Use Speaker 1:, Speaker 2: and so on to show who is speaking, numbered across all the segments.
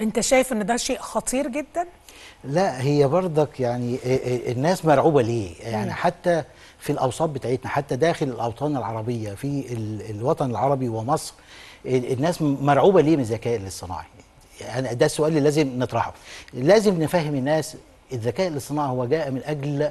Speaker 1: انت شايف ان ده شيء خطير جدا
Speaker 2: لا هي برضك يعني آه، آه، الناس مرعوبه ليه يعني حتى في الاوساط بتاعتنا حتى داخل الاوطان العربيه في الوطن العربي ومصر الناس مرعوبه ليه من الذكاء الاصطناعي يعني ده السؤال اللي لازم نطرحه لازم نفهم الناس الذكاء الاصطناعي هو جاء من اجل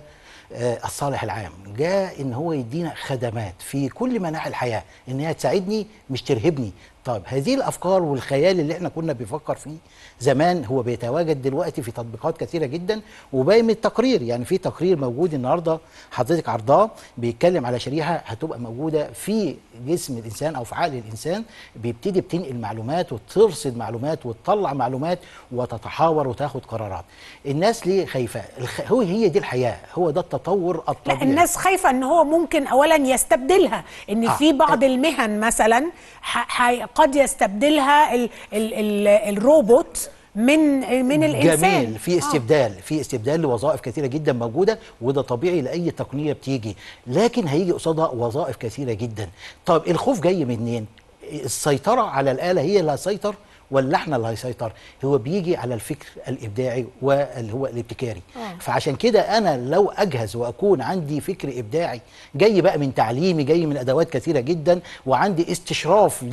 Speaker 2: آه، الصالح العام جاء ان هو يدينا خدمات في كل مناحي الحياه ان هي تساعدني مش ترهبني طيب هذه الافكار والخيال اللي احنا كنا بنفكر فيه زمان هو بيتواجد دلوقتي في تطبيقات كثيره جدا وباين من التقرير يعني في تقرير موجود النهارده حضرتك عرضاه بيتكلم على شريحه هتبقى موجوده في جسم الانسان او في عقل الانسان بيبتدي بتنقل معلومات وترصد معلومات وتطلع معلومات وتتحاور وتاخد قرارات الناس ليه خايفه هو هي دي الحياه هو ده التطور الطبيعي لا الناس
Speaker 1: خايفه ان هو ممكن اولا يستبدلها ان آه. في بعض طيب. المهن مثلا ح... قد يستبدلها الـ الـ الـ الروبوت من من الانسان جميل في آه. استبدال
Speaker 2: في استبدال لوظائف كثيره جدا موجوده وده طبيعي لاي تقنيه بتيجي لكن هيجي قصادها وظائف كثيره جدا طب الخوف جاي منين السيطره على الاله هي اللي هتسيطر ولا احنا اللي هيسيطر هو بيجي على الفكر الابداعي واللي هو الابتكاري أوه. فعشان كده انا لو اجهز واكون عندي فكر ابداعي جاي بقى من تعليمي جاي من ادوات كثيره جدا وعندي استشراف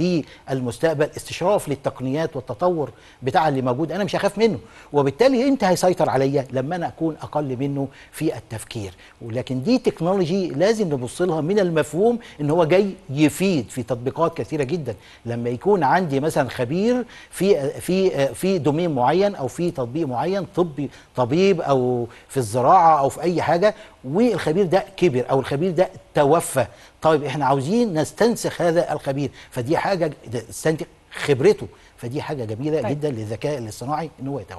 Speaker 2: للمستقبل استشراف للتقنيات والتطور بتاع اللي موجود انا مش هخاف منه وبالتالي انت هيسيطر عليا لما انا اكون اقل منه في التفكير ولكن دي تكنولوجي لازم نبص لها من المفهوم ان هو جاي يفيد في تطبيقات كثيره جدا لما يكون عندي مثلا خبير في في في دومين معين او في تطبيق معين طبي طبيب او في الزراعه او في اي حاجه والخبير ده كبر او الخبير ده توفى طيب احنا عاوزين نستنسخ هذا الخبير فدي حاجه خبرته فدي حاجه جميله طيب. جدا للذكاء الاصطناعي ان هو يتوفى